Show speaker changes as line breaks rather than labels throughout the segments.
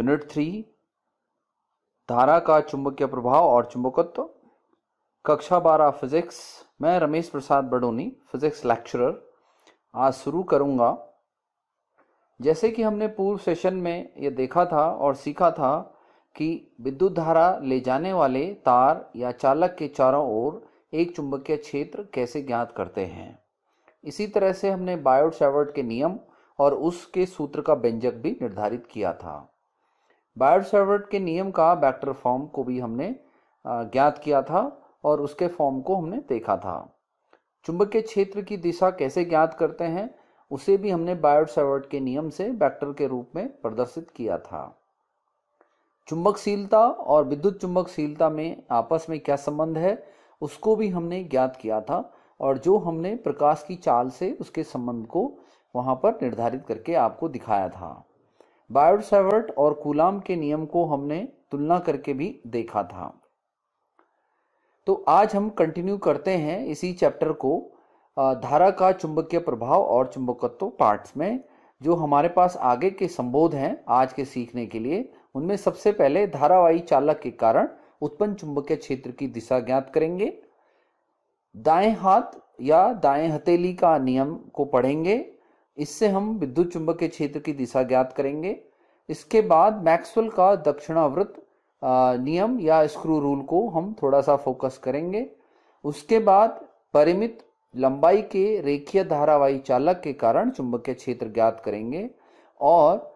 unit three धारा का चुंबकीय प्रभाव और चुंबकत्व कक्षा बारह फिजिक्स मैं रमेश प्रसाद बडोनी फिजिक्स लेक्चरर आज शुरू करूंगा जैसे कि हमने पूर्व सेशन में ये देखा था और सीखा था कि विद्युत धारा ले जाने वाले तार या चालक के चारों ओर एक चुंबकीय क्षेत्र कैसे ज्ञात करते हैं इसी तरह से हमने बायोट सेवर्ट के नियम और उसके सूत्र का व्यंजक भी निर्धारित किया था बायोसेवर्ट के नियम का बैक्टर फॉर्म को भी हमने ज्ञात किया था और उसके फॉर्म को हमने देखा था चुंबक के क्षेत्र की दिशा कैसे ज्ञात करते हैं उसे भी हमने बायोसेवर्ट के नियम से बैक्टर के रूप में प्रदर्शित किया था चुंबकशीलता और विद्युत चुंबकशीलता में आपस में क्या संबंध है उसको भी हमने ज्ञात किया था और जो हमने प्रकाश की चाल से उसके संबंध को वहाँ पर निर्धारित करके आपको दिखाया था बायोसेवर्ट और कुलाम के नियम को हमने तुलना करके भी देखा था तो आज हम कंटिन्यू करते हैं इसी चैप्टर को धारा का चुंबकीय प्रभाव और चुंबकत्व पार्ट्स में जो हमारे पास आगे के संबोध हैं आज के सीखने के लिए उनमें सबसे पहले धारावाही चालक के कारण उत्पन्न चुंबकीय क्षेत्र की दिशा ज्ञात करेंगे दाएं हाथ या दाएं हथेली का नियम को पढ़ेंगे इससे हम विद्युत चुंबक के क्षेत्र की दिशा ज्ञात करेंगे इसके बाद मैक्सवेल का दक्षिणावृत नियम या स्क्रू रूल को हम थोड़ा सा फोकस करेंगे उसके बाद परिमित लंबाई के रेखीय धारावाही चालक के कारण चुंबक के क्षेत्र ज्ञात करेंगे और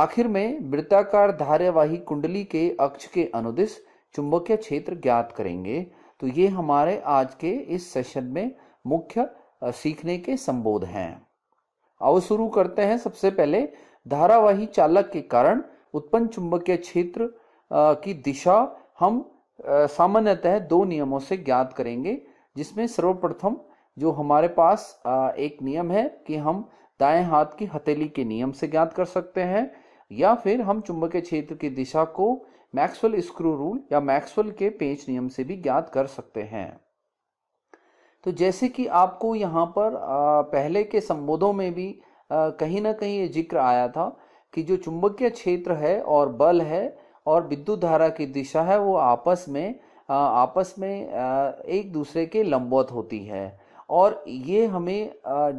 आखिर में वृत्ताकार धारावाही कुंडली के अक्ष के अनुदिश चुंबकीय क्षेत्र ज्ञात करेंगे तो ये हमारे आज के इस सेशन में मुख्य सीखने के संबोध हैं आओ शुरू करते हैं सबसे पहले धारावाही चालक के कारण उत्पन्न चुंबकीय क्षेत्र की दिशा हम सामान्यतः दो नियमों से ज्ञात करेंगे जिसमें सर्वप्रथम जो हमारे पास एक नियम है कि हम दाएं हाथ की हथेली के नियम से ज्ञात कर सकते हैं या फिर हम चुंबकीय क्षेत्र की दिशा को मैक्सवेल स्क्रू रूल या मैक्सवेल के पेंच नियम से भी ज्ञात कर सकते हैं तो जैसे कि आपको यहाँ पर पहले के संबोधों में भी कहीं ना कहीं ये जिक्र आया था कि जो चुंबकीय क्षेत्र है और बल है और विद्युत धारा की दिशा है वो आपस में आपस में एक दूसरे के लंबवत होती है और ये हमें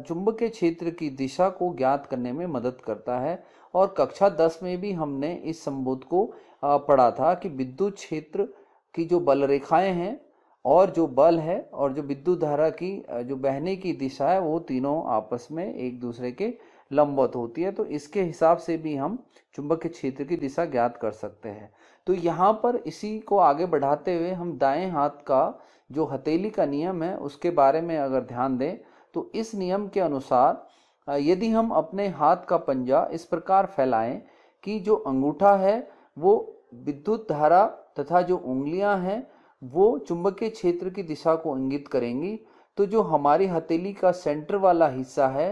चुंबकीय क्षेत्र की दिशा को ज्ञात करने में मदद करता है और कक्षा दस में भी हमने इस संबोध को पढ़ा था कि विद्युत क्षेत्र की जो बल रेखाएं हैं और जो बल है और जो विद्युत धारा की जो बहने की दिशा है वो तीनों आपस में एक दूसरे के लंबवत होती है तो इसके हिसाब से भी हम चुंबक के क्षेत्र की दिशा ज्ञात कर सकते हैं तो यहाँ पर इसी को आगे बढ़ाते हुए हम दाएं हाथ का जो हथेली का नियम है उसके बारे में अगर ध्यान दें तो इस नियम के अनुसार यदि हम अपने हाथ का पंजा इस प्रकार फैलाएं कि जो अंगूठा है वो विद्युत धारा तथा जो उंगलियां हैं वो चुंबकीय क्षेत्र की दिशा को इंगित करेंगी तो जो हमारी हथेली का सेंटर वाला हिस्सा है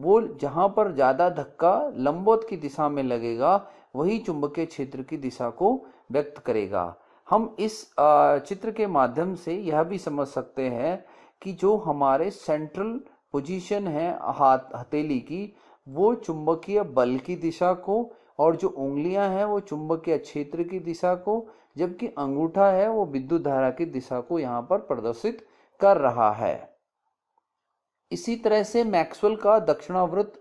वो जहाँ पर ज़्यादा धक्का लंबोत की दिशा में लगेगा वही चुंबकीय क्षेत्र की दिशा को व्यक्त करेगा हम इस चित्र के माध्यम से यह भी समझ सकते हैं कि जो हमारे सेंट्रल पोजीशन है हाथ हथेली की वो चुंबकीय बल की दिशा को और जो उंगलियां हैं वो चुंबकीय क्षेत्र की दिशा को जबकि अंगूठा है वो विद्युत धारा की दिशा को यहाँ पर प्रदर्शित कर रहा है इसी तरह से मैक्सवेल का दक्षिणावृत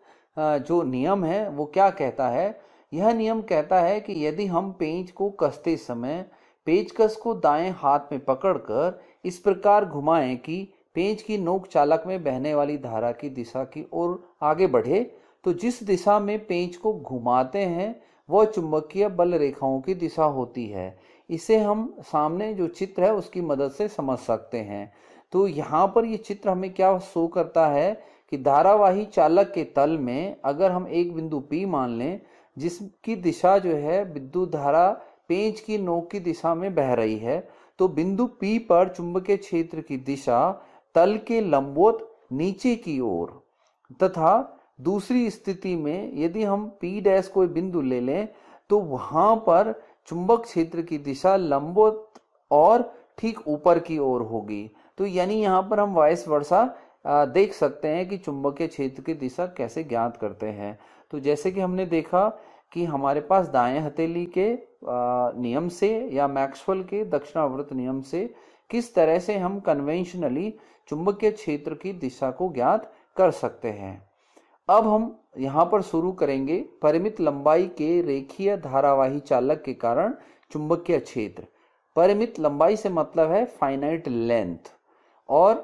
जो नियम है वो क्या कहता है यह नियम कहता है कि यदि हम पेंच को कसते समय पेचकस को दाएं हाथ में पकड़कर इस प्रकार घुमाएं कि पेंच की नोक चालक में बहने वाली धारा की दिशा की ओर आगे बढ़े तो जिस दिशा में पेंच को घुमाते हैं वह चुंबकीय बल रेखाओं की दिशा होती है इसे हम सामने जो चित्र है उसकी मदद से समझ सकते हैं तो यहाँ पर ये चित्र हमें क्या शो करता है कि धारावाही चालक के तल में अगर हम एक बिंदु P मान लें जिसकी दिशा जो है विद्युत धारा पेंच की नोक की दिशा में बह रही है तो बिंदु P पर चुंबकीय क्षेत्र की दिशा तल के लंबवत नीचे की ओर तथा दूसरी स्थिति में यदि हम पी डैश कोई बिंदु ले लें तो वहां पर चुंबक क्षेत्र की दिशा लंबवत और ठीक ऊपर की ओर होगी तो यानी यहाँ पर हम वायस वर्षा देख सकते हैं कि चुंबकीय क्षेत्र की दिशा कैसे ज्ञात करते हैं तो जैसे कि हमने देखा कि हमारे पास दाएं हथेली के नियम से या मैक्सवेल के दक्षिणावर्त नियम से किस तरह से हम कन्वेंशनली चुंबकीय क्षेत्र की दिशा को ज्ञात कर सकते हैं अब हम यहाँ पर शुरू करेंगे परिमित लंबाई के रेखीय धारावाही चालक के कारण चुंबकीय क्षेत्र परिमित लंबाई से मतलब है फाइनाइट लेंथ और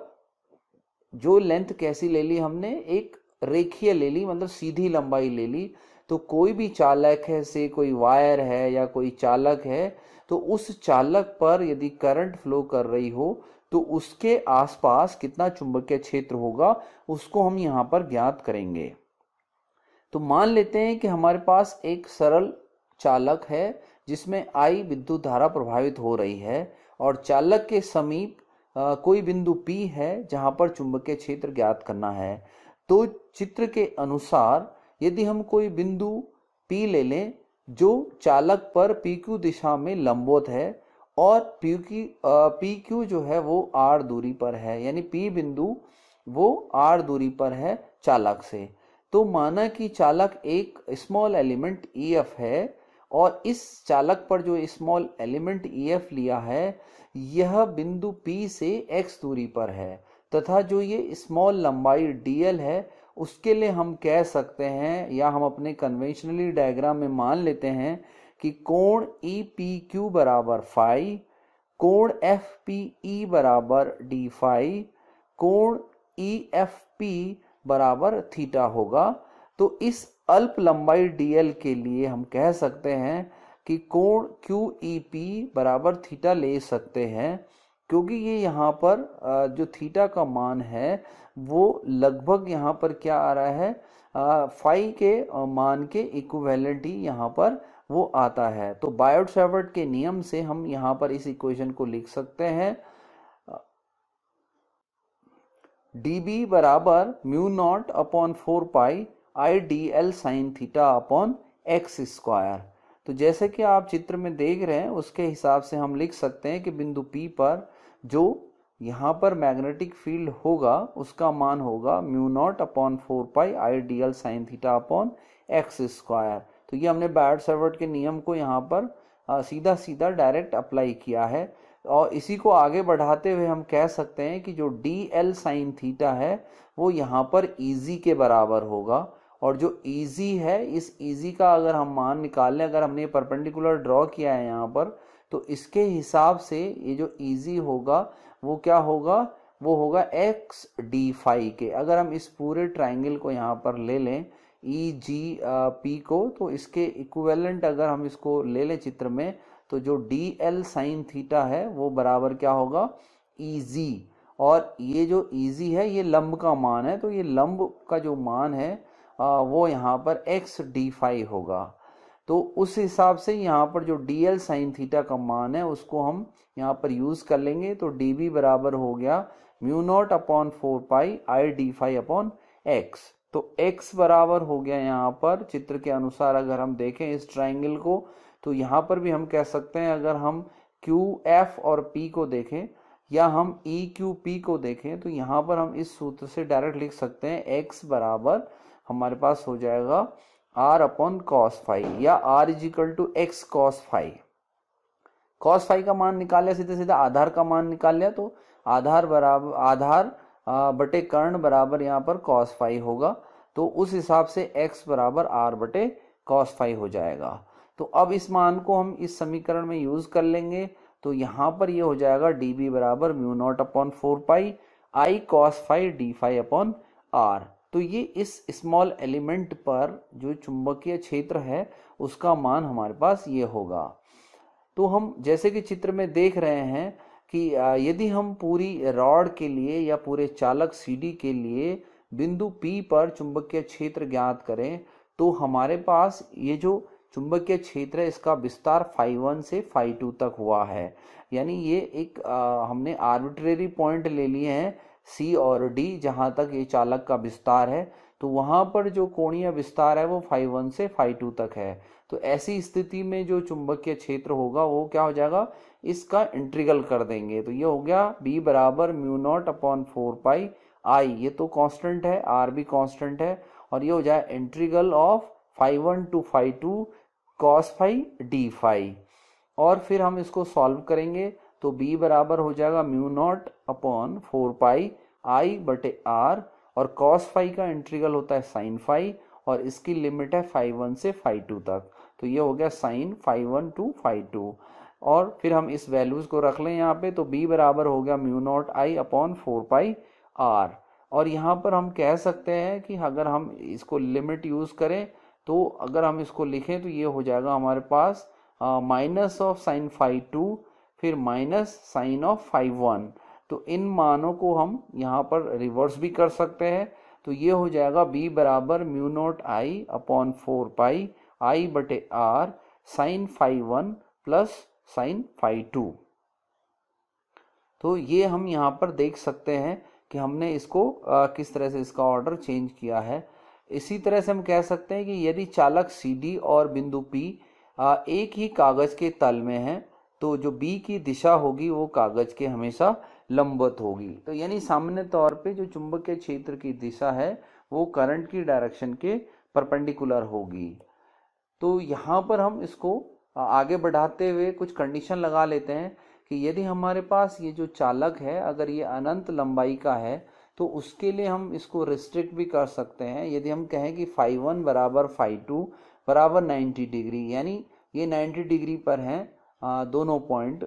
जो लेंथ कैसी ले ली हमने एक रेखीय ले ली मतलब सीधी लंबाई ले ली तो कोई भी चालक है से कोई वायर है या कोई चालक है तो उस चालक पर यदि करंट फ्लो कर रही हो तो उसके आसपास कितना चुंबकीय क्षेत्र होगा उसको हम यहाँ पर ज्ञात करेंगे तो मान लेते हैं कि हमारे पास एक सरल चालक है जिसमें आई विद्युत धारा प्रभावित हो रही है और चालक के समीप आ, कोई बिंदु P है जहां पर चुंबकीय क्षेत्र ज्ञात करना है तो चित्र के अनुसार यदि हम कोई बिंदु P ले लें जो चालक पर PQ दिशा में लंबवत है और पी की पी क्यू जो है वो आर दूरी पर है यानी पी बिंदु वो आर दूरी पर है चालक से तो माना कि चालक एक स्मॉल एलिमेंट ई एफ है और इस चालक पर जो स्मॉल एलिमेंट ई एफ लिया है यह बिंदु पी से एक्स दूरी पर है तथा जो ये स्मॉल लंबाई डी एल है उसके लिए हम कह सकते हैं या हम अपने कन्वेंशनली डायग्राम में मान लेते हैं कि कोण ई पी क्यू बराबर फाई कोण एफ पी ई बराबर डी फाई कोण ई एफ पी बराबर थीटा होगा तो इस अल्प लंबाई डीएल के लिए हम कह सकते हैं कि कोण क्यू ई पी बराबर थीटा ले सकते हैं क्योंकि ये यहाँ पर जो थीटा का मान है वो लगभग यहाँ पर क्या आ रहा है फाई के मान के इक्वेलेंट ही यहाँ पर वो आता है तो बायोट सेवर्ट के नियम से हम यहाँ पर इस इक्वेशन को लिख सकते हैं db बराबर mu naught upon four pi I D L sine theta upon X square तो जैसे कि आप चित्र में देख रहे हैं उसके हिसाब से हम लिख सकते हैं कि बिंदु पी पर जो यहाँ पर मैग्नेटिक फील्ड होगा उसका मान होगा mu naught upon four pi I D L sine theta upon X square क्योंकि हमने बैड सर्वर्ट के नियम को यहाँ पर आ, सीधा सीधा डायरेक्ट अप्लाई किया है और इसी को आगे बढ़ाते हुए हम कह सकते हैं कि जो डी एल साइन थीटा है वो यहाँ पर ईजी के बराबर होगा और जो ईजी है इस ईजी का अगर हम मान निकाल लें अगर हमने परपेंडिकुलर ड्रॉ किया है यहाँ पर तो इसके हिसाब से ये जो ईजी होगा वो क्या होगा वो होगा एक्स डी फाइव के अगर हम इस पूरे ट्राइंगल को यहाँ पर ले लें ई जी पी को तो इसके इक्वेलेंट अगर हम इसको ले लें चित्र में तो जो डी एल साइन थीटा है वो बराबर क्या होगा ई e जी और ये जो ई e जी है ये लंब का मान है तो ये लंब का जो मान है आ, वो यहाँ पर एक्स डी फाई होगा तो उस हिसाब से यहाँ पर जो डी एल साइन थीटा का मान है उसको हम यहाँ पर यूज़ कर लेंगे तो डी बी बराबर हो गया mu naught upon four pi I D phi upon X तो x बराबर हो गया यहाँ पर चित्र के अनुसार अगर हम देखें इस ट्राइंगल को तो यहाँ पर भी हम कह सकते हैं अगर हम क्यू एफ और p को देखें या हम ई क्यू पी को देखें तो यहाँ पर हम इस सूत्र से डायरेक्ट लिख सकते हैं x बराबर हमारे पास हो जाएगा r अपॉन कॉस फाइव या r equal to X cos phi cos phi का मान निकाल लिया सीधे सीधा आधार का मान निकाल लिया तो आधार बराबर आधार बटे कर्ण बराबर यहाँ पर कॉस फाइव होगा तो उस हिसाब से एक्स बराबर आर बटे कॉस फाइव हो जाएगा तो अब इस मान को हम इस समीकरण में यूज कर लेंगे तो यहाँ पर ये यह हो जाएगा डी बी बराबर mu naught upon four pi I cos phi D phi upon R तो ये इस स्मॉल एलिमेंट पर जो चुंबकीय क्षेत्र है उसका मान हमारे पास ये होगा तो हम जैसे कि चित्र में देख रहे हैं कि यदि हम पूरी रॉड के लिए या पूरे चालक सीडी के लिए बिंदु पी पर चुंबकीय क्षेत्र ज्ञात करें तो हमारे पास ये जो चुंबकीय क्षेत्र है इसका विस्तार फाइव वन से फाइव टू तक हुआ है यानी ये एक आ, हमने आर्बिट्रेरी पॉइंट ले लिए हैं सी और डी जहाँ तक ये चालक का विस्तार है तो वहाँ पर जो कोणीय विस्तार है वो फाइव वन से फाइव टू तक है तो ऐसी स्थिति में जो चुंबकीय क्षेत्र होगा वो क्या हो जाएगा इसका इंट्रीगल कर देंगे तो ये हो गया बी बराबर mu naught upon four pi I ये तो कांस्टेंट है आर भी कांस्टेंट है और ये हो जाए integral of phi one to phi two cos phi D phi और फिर हम इसको सॉल्व करेंगे तो b बराबर हो जाएगा mu naught upon four pi I बटे आर और कॉस फाइव का इंट्रीगल होता है साइन फाइव और इसकी लिमिट है फाइव वन से फाइव टू तक तो ये हो गया sine phi one to phi two और फिर हम इस वैल्यूज़ को रख लें यहाँ पे तो बी बराबर हो गया mu naught I upon four pi R और यहाँ पर हम कह सकते हैं कि अगर हम इसको लिमिट यूज़ करें तो अगर हम इसको लिखें तो ये हो जाएगा हमारे पास minus of sine phi two फिर minus sine of phi one तो इन मानों को हम यहाँ पर रिवर्स भी कर सकते हैं तो ये हो जाएगा बी बराबर mu naught I upon four pi I बटे R sine phi one plus sine phi two तो ये हम यहाँ पर देख सकते हैं कि हमने इसको आ, किस तरह से इसका ऑर्डर चेंज किया है इसी तरह से हम कह सकते हैं कि यदि चालक सी डी और बिंदु पी आ, एक ही कागज के तल में है तो जो बी की दिशा होगी वो कागज के हमेशा लंबवत होगी तो यानी सामान्य तौर पे जो चुंबक के क्षेत्र की दिशा है वो करंट की डायरेक्शन के परपेंडिकुलर होगी तो यहाँ पर हम इसको आगे बढ़ाते हुए कुछ कंडीशन लगा लेते हैं कि यदि हमारे पास ये जो चालक है अगर ये अनंत लंबाई का है तो उसके लिए हम इसको रिस्ट्रिक्ट भी कर सकते हैं यदि हम कहें कि फाइव वन बराबर फाइव टू बराबर नाइन्टी डिग्री यानी ये नाइन्टी डिग्री पर हैं दोनों पॉइंट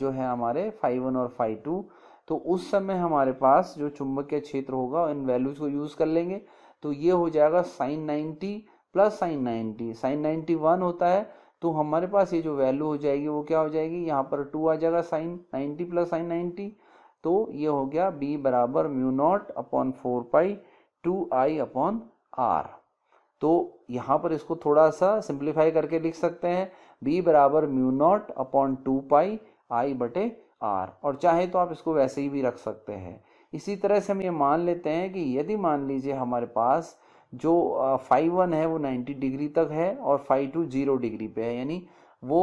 जो है हमारे फाइव वन और फाइव टू तो उस समय हमारे पास जो चुंबकीय क्षेत्र होगा इन वैल्यूज को यूज़ कर लेंगे तो ये हो जाएगा sine ninety plus sine ninety sine ninety one होता है तो हमारे पास ये जो वैल्यू हो जाएगी वो क्या हो जाएगी यहाँ पर टू आ जाएगा sine ninety plus sine ninety तो ये हो गया बी बराबर mu naught upon four pi two I upon R तो यहाँ पर इसको थोड़ा सा सिंप्लीफाई करके लिख सकते हैं बी बराबर mu naught upon two pi I बटे आर और चाहे तो आप इसको वैसे ही भी रख सकते हैं इसी तरह से हम ये मान लेते हैं कि यदि मान लीजिए हमारे पास जो फाइव वन है वो नाइन्टी डिग्री तक है और फाइव टू जीरो डिग्री पे है यानी वो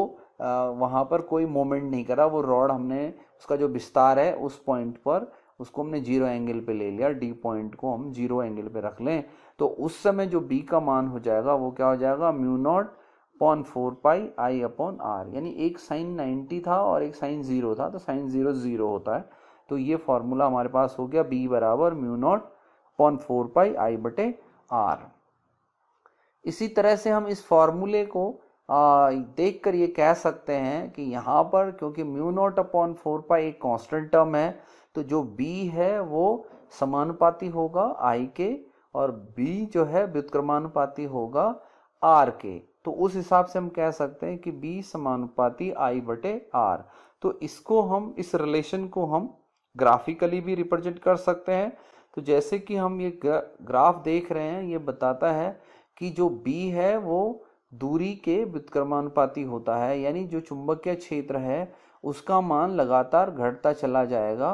वहाँ पर कोई मोमेंट नहीं करा वो रॉड हमने उसका जो विस्तार है उस पॉइंट पर उसको हमने जीरो एंगल पे ले लिया डी पॉइंट को हम जीरो एंगल पे रख लें तो उस समय जो बी का मान हो जाएगा वो क्या हो जाएगा mu naught upon four pi I upon R यानी एक साइन नाइन्टी था और एक साइन ज़ीरो था तो साइन ज़ीरो ज़ीरो होता है तो ये फॉर्मूला हमारे पास हो गया बी बराबर mu naught upon four pi I बटे आर इसी तरह से हम इस फॉर्मूले को देख कर ये कह सकते हैं कि यहाँ पर क्योंकि mu naught upon four pi एक कांस्टेंट टर्म है तो जो बी है वो समानुपाती होगा आई के और बी जो है व्युत्क्रमानुपाती होगा आर के तो उस हिसाब से हम कह सकते हैं कि बी समानुपाती आई बटे आर तो इसको हम इस रिलेशन को हम ग्राफिकली भी रिप्रेजेंट कर सकते हैं तो जैसे कि हम ये ग्राफ देख रहे हैं ये बताता है कि जो बी है वो दूरी के व्युत्क्रमानुपाती होता है यानी जो चुंबकीय क्षेत्र है उसका मान लगातार घटता चला जाएगा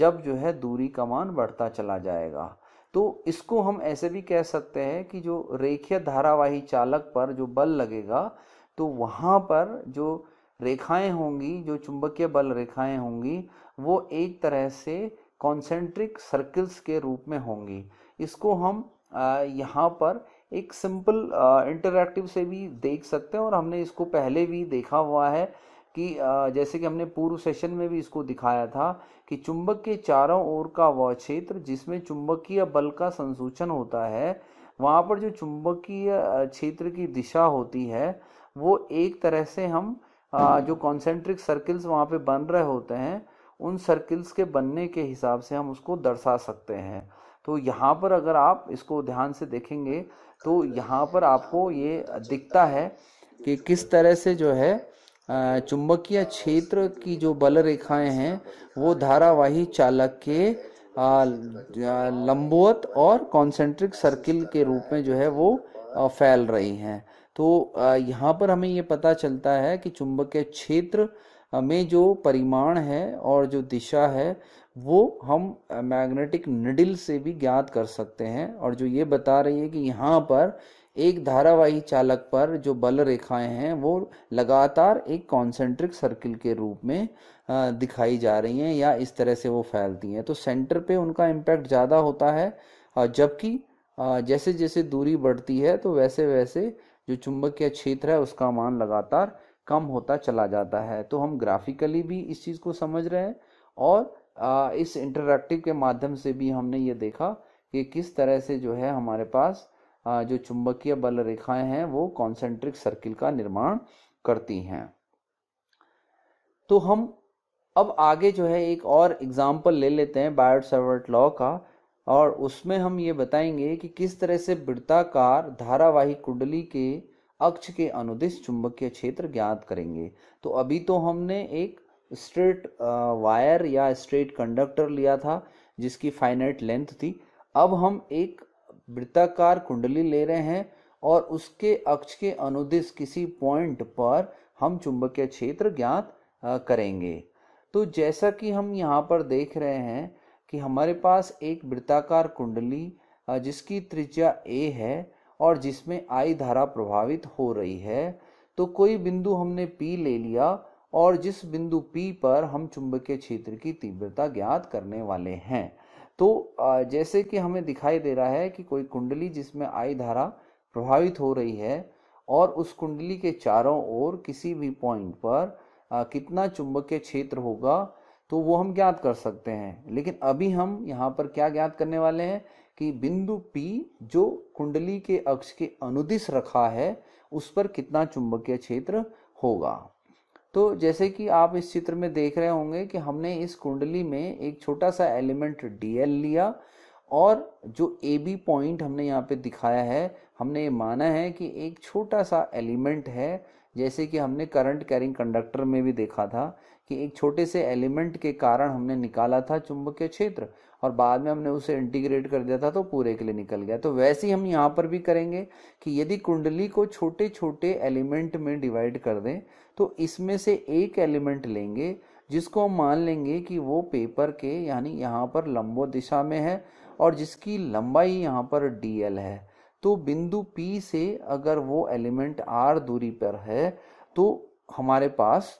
जब जो है दूरी का मान बढ़ता चला जाएगा तो इसको हम ऐसे भी कह सकते हैं कि जो रेखीय धारावाही चालक पर जो बल लगेगा तो वहाँ पर जो रेखाएं होंगी जो चुंबकीय बल रेखाएं होंगी वो एक तरह से कॉन्सेंट्रिक सर्कल्स के रूप में होंगी इसको हम यहाँ पर एक सिंपल इंटरैक्टिव से भी देख सकते हैं और हमने इसको पहले भी देखा हुआ है कि जैसे कि हमने पूर्व सेशन में भी इसको दिखाया था कि चुंबक के चारों ओर का वह क्षेत्र जिसमें चुंबकीय बल का संसूचन होता है वहाँ पर जो चुंबकीय क्षेत्र की दिशा होती है वो एक तरह से हम जो कॉन्सेंट्रिक सर्किल्स वहाँ पे बन रहे होते हैं उन सर्किल्स के बनने के हिसाब से हम उसको दर्शा सकते हैं तो यहाँ पर अगर आप इसको ध्यान से देखेंगे तो यहाँ पर आपको ये दिखता है कि किस तरह से जो है चुंबकीय क्षेत्र की जो बल रेखाएं हैं वो धारावाही चालक के लंबवत और कॉन्सेंट्रिक सर्किल के रूप में जो है वो फैल रही हैं तो यहाँ पर हमें ये पता चलता है कि चुंबकीय क्षेत्र हमें जो परिमाण है और जो दिशा है वो हम मैग्नेटिक निडिल से भी ज्ञात कर सकते हैं और जो ये बता रही है कि यहाँ पर एक धारावाही चालक पर जो बल रेखाएं हैं वो लगातार एक कॉन्सेंट्रिक सर्किल के रूप में दिखाई जा रही हैं या इस तरह से वो फैलती हैं तो सेंटर पे उनका इम्पैक्ट ज़्यादा होता है जबकि जैसे जैसे दूरी बढ़ती है तो वैसे वैसे जो चुंबकीय क्षेत्र है उसका मान लगातार कम होता चला जाता है तो हम ग्राफिकली भी इस चीज़ को समझ रहे हैं और इस इंटरैक्टिव के माध्यम से भी हमने ये देखा कि किस तरह से जो है हमारे पास जो चुंबकीय बल रेखाएं हैं वो कॉन्सेंट्रिक सर्किल का निर्माण करती हैं तो हम अब आगे जो है एक और एग्जाम्पल ले लेते हैं बायोट सर्वर्ट लॉ का और उसमें हम ये बताएंगे कि किस तरह से वृत्ताकार धारावाहिक कुंडली के अक्ष के अनुदिश चुंबकीय क्षेत्र ज्ञात करेंगे तो अभी तो हमने एक स्ट्रेट वायर या स्ट्रेट कंडक्टर लिया था जिसकी फाइनाइट लेंथ थी अब हम एक वृत्ताकार कुंडली ले रहे हैं और उसके अक्ष के अनुदिश किसी पॉइंट पर हम चुंबकीय क्षेत्र ज्ञात करेंगे तो जैसा कि हम यहाँ पर देख रहे हैं कि हमारे पास एक वृत्ताकार कुंडली जिसकी त्रिज्या ए है और जिसमें आई धारा प्रभावित हो रही है तो कोई बिंदु हमने पी ले लिया और जिस बिंदु पी पर हम चुंबकीय क्षेत्र की तीव्रता ज्ञात करने वाले हैं तो जैसे कि हमें दिखाई दे रहा है कि कोई कुंडली जिसमें आई धारा प्रभावित हो रही है और उस कुंडली के चारों ओर किसी भी पॉइंट पर कितना चुंबकीय क्षेत्र होगा तो वो हम ज्ञात कर सकते हैं लेकिन अभी हम यहाँ पर क्या ज्ञात करने वाले हैं कि बिंदु P जो कुंडली के अक्ष के अनुदिश रखा है उस पर कितना चुंबकीय क्षेत्र होगा तो जैसे कि आप इस चित्र में देख रहे होंगे कि हमने इस कुंडली में एक छोटा सा एलिमेंट DL लिया और जो ए बी पॉइंट हमने यहाँ पे दिखाया है हमने ये माना है कि एक छोटा सा एलिमेंट है जैसे कि हमने करंट कैरिंग कंडक्टर में भी देखा था कि एक छोटे से एलिमेंट के कारण हमने निकाला था चुंबकीय क्षेत्र और बाद में हमने उसे इंटीग्रेट कर दिया था तो पूरे के लिए निकल गया तो वैसे ही हम यहाँ पर भी करेंगे कि यदि कुंडली को छोटे छोटे एलिमेंट में डिवाइड कर दें तो इसमें से एक एलिमेंट लेंगे जिसको हम मान लेंगे कि वो पेपर के यानी यहाँ पर लंबो दिशा में है और जिसकी लंबाई यहाँ पर डी एल है तो बिंदु P से अगर वो एलिमेंट R दूरी पर है तो हमारे पास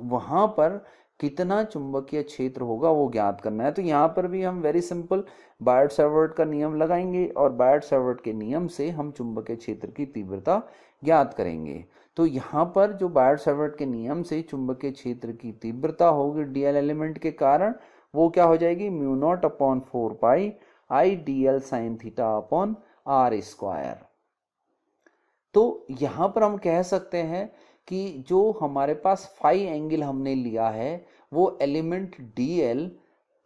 वहां पर कितना चुंबकीय क्षेत्र होगा वो ज्ञात करना है तो यहाँ पर भी हम वेरी सिंपल बायोट सर्वर्ट का नियम लगाएंगे और बायोट सर्वर्ट के नियम से हम चुंबकीय क्षेत्र की तीव्रता ज्ञात करेंगे तो यहाँ पर जो बायोट सर्वर्ट के नियम से चुंबकीय क्षेत्र की तीव्रता होगी डीएल एलिमेंट के कारण वो क्या हो जाएगी mu naught upon four pi I D L sine theta upon R square तो यहां पर हम कह सकते हैं कि जो हमारे पास फाई एंगल हमने लिया है वो एलिमेंट डी एल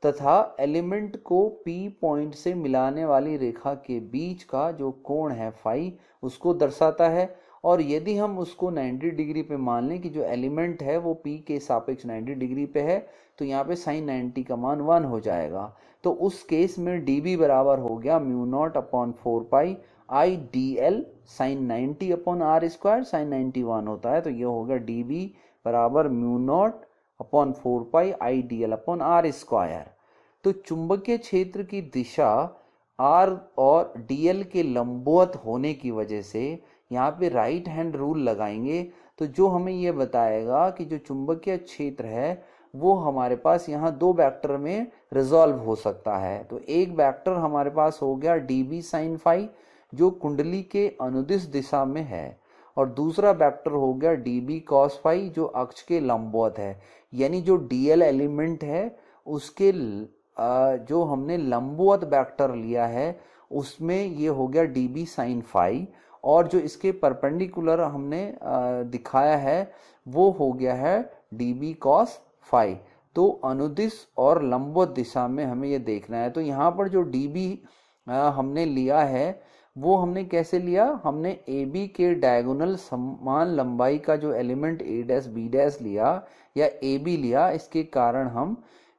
तथा एलिमेंट को पी पॉइंट से मिलाने वाली रेखा के बीच का जो कोण है फाई उसको दर्शाता है और यदि हम उसको 90 डिग्री पे मान लें कि जो एलिमेंट है वो पी के सापेक्ष 90 डिग्री पे है तो यहाँ पे साइन 90 का मान वन हो जाएगा तो उस केस में डी बी बराबर हो गया mu naught upon four pi I D L sine ninety upon R square sine ninety one होता है तो ये होगा डी बी बराबर mu naught upon four pi I D L upon R square तो चुंबकीय क्षेत्र की दिशा आर और डी एल के लंबवत होने की वजह से यहाँ पे राइट हैंड रूल लगाएंगे तो जो हमें ये बताएगा कि जो चुंबकीय क्षेत्र है वो हमारे पास यहाँ दो वेक्टर में रिजॉल्व हो सकता है तो एक वेक्टर हमारे पास हो गया डी बी साइन फाइव जो कुंडली के अनुदिश दिशा में है और दूसरा वेक्टर हो गया डी बी कॉस फाई जो अक्ष के लंबवत है यानी जो डीएल एलिमेंट है उसके जो हमने लंबवत वेक्टर लिया है उसमें ये हो गया डी बी साइन फाई और जो इसके परपेंडिकुलर हमने दिखाया है वो हो गया है डी बी कॉस फाई तो अनुदिश और लंबवत दिशा में हमें ये देखना है तो यहाँ पर जो डी बी हमने लिया है वो हमने कैसे लिया हमने ए बी के डायगोनल समान लंबाई का जो element A dash B dash लिया या ए बी लिया इसके कारण हम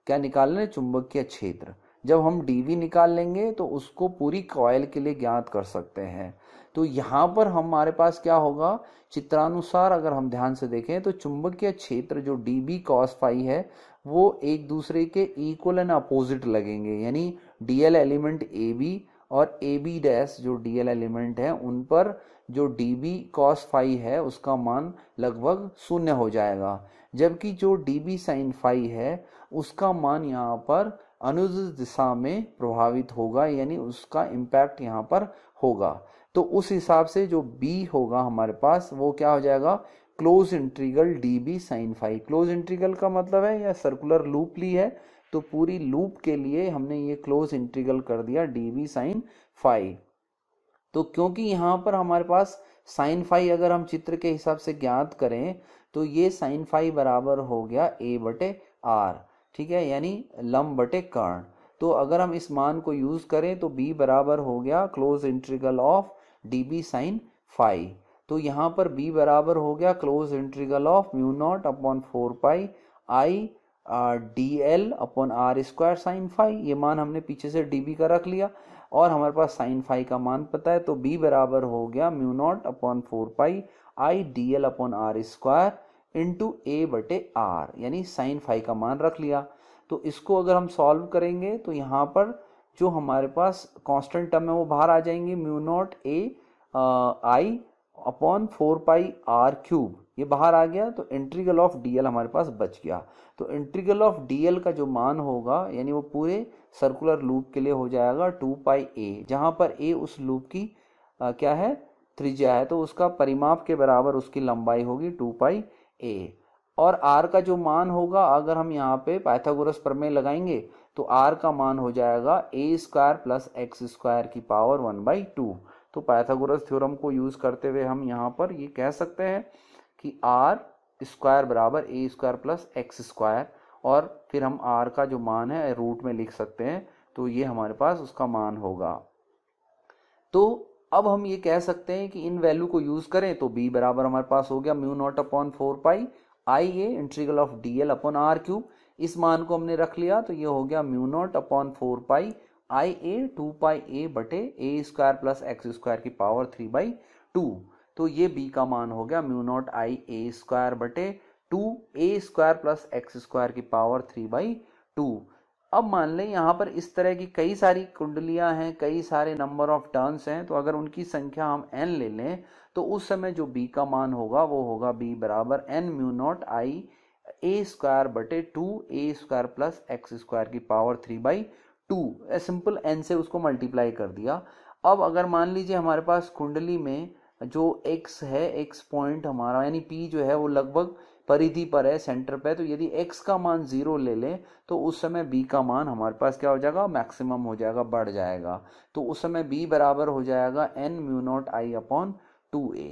क्या निकाल रहे चुंबकीय क्षेत्र जब हम डी वी निकाल लेंगे तो उसको पूरी कॉयल के लिए ज्ञात कर सकते हैं तो यहाँ पर हमारे पास क्या होगा चित्रानुसार अगर हम ध्यान से देखें तो चुंबकीय क्षेत्र जो डी बी कॉस फाई है वो एक दूसरे के इक्वल एंड अपोजिट लगेंगे यानी D L element A B और ए बी डैश जो डी एल एलिमेंट है उन पर जो डी बी कॉस फाइ है उसका मान लगभग शून्य हो जाएगा जबकि जो डी बी साइन फाइव है उसका मान यहाँ पर अनुज दिशा में प्रभावित होगा यानी उसका इम्पैक्ट यहाँ पर होगा तो उस हिसाब से जो बी होगा हमारे पास वो क्या हो जाएगा close integral D B sine five close integral का मतलब है या सर्कुलर लूप ली है तो पूरी लूप के लिए हमने ये क्लोज इंटीग्रल कर दिया डी वी साइन फाइव तो क्योंकि यहाँ पर हमारे पास साइन फाइव अगर हम चित्र के हिसाब से ज्ञात करें तो ये साइन फाइव बराबर हो गया ए बटे आर ठीक है यानी लम बटे कर्ण तो अगर हम इस मान को यूज़ करें तो बी बराबर हो गया close integral of D B sine five तो यहाँ पर बी बराबर हो गया close integral of mu naught upon four pi I D L upon R square sine five ये मान हमने पीछे से डी बी का रख लिया और हमारे पास साइन फाइव का मान पता है तो बी बराबर हो गया mu naught upon four pi I D L upon R square into A बटे आर यानी साइन फाइव का मान रख लिया तो इसको अगर हम सॉल्व करेंगे तो यहाँ पर जो हमारे पास कांस्टेंट टर्म है वो बाहर आ जाएंगे mu naught A I upon four pi R cube ये बाहर आ गया तो इंट्रीगल ऑफ डीएल हमारे पास बच गया तो इंट्रीगल ऑफ डीएल का जो मान होगा यानी वो पूरे सर्कुलर लूप के लिए हो जाएगा टू पाई ए जहाँ पर ए उस लूप की आ, क्या है त्रिज्या है तो उसका परिमाप के बराबर उसकी लंबाई होगी टू पाई ए और आर का जो मान होगा अगर हम यहाँ पे पाइथागोरस प्रमेय लगाएंगे तो आर का मान हो जाएगा A square plus X square की पावर वन बाई टू तो पाइथागोरस थ्योरम को यूज़ करते हुए हम यहाँ पर ये कह सकते हैं कि आर स्क्वायर बराबर A square plus X square और फिर हम आर का जो मान है रूट में लिख सकते हैं तो ये हमारे पास उसका मान होगा तो अब हम ये कह सकते हैं कि इन वैल्यू को यूज करें तो बी बराबर हमारे पास हो गया mu naught upon four pi I A integral of D L upon R cube इस मान को हमने रख लिया तो ये हो गया mu naught upon four pi I A two pi A बटे A square plus X square की पावर थ्री बाई टू तो ये बी का मान हो गया mu naught I A square बटे two A square plus X square की पावर थ्री बाई टू अब मान लें यहाँ पर इस तरह की कई सारी कुंडलियाँ हैं कई सारे नंबर ऑफ टर्न्स हैं तो अगर उनकी संख्या हम एन ले लें तो उस समय जो बी का मान होगा वो होगा बी बराबर N mu naught I A square बटे two A square plus X square की power three by two simple N से उसको मल्टीप्लाई कर दिया अब अगर मान लीजिए हमारे पास कुंडली में जो एक्स है एक्स पॉइंट हमारा यानी पी जो है वो लगभग परिधि पर है सेंटर पे तो यदि x का मान जीरो ले लें तो उस समय b का मान हमारे पास क्या हो जाएगा मैक्सिमम हो जाएगा बढ़ जाएगा तो उस समय b बराबर हो जाएगा N mu naught I upon two A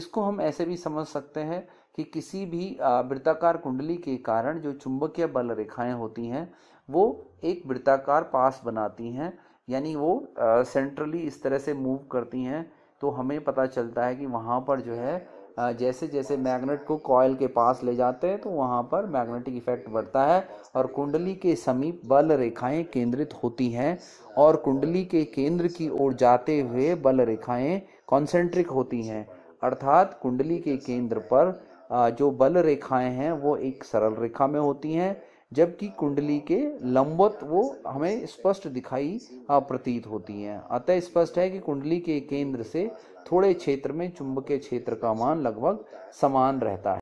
इसको हम ऐसे भी समझ सकते हैं कि किसी भी वृत्ताकार कुंडली के कारण जो चुंबकीय बल रेखाएं होती हैं वो एक वृत्ताकार पास बनाती हैं यानी वो सेंट्रली इस तरह से मूव करती हैं तो हमें पता चलता है कि वहाँ पर जो है जैसे जैसे मैग्नेट को कॉयल के पास ले जाते हैं तो वहाँ पर मैग्नेटिक इफेक्ट बढ़ता है और कुंडली के समीप बल रेखाएं केंद्रित होती हैं और कुंडली के केंद्र की ओर जाते हुए बल रेखाएं कॉन्सेंट्रिक होती हैं अर्थात कुंडली के केंद्र पर जो बल रेखाएं हैं वो एक सरल रेखा में होती हैं जबकि कुंडली के लंबवत वो हमें स्पष्ट दिखाई प्रतीत होती हैं अतः स्पष्ट है कि कुंडली के केंद्र से थोड़े क्षेत्र में चुंबकीय क्षेत्र का मान लगभग समान रहता है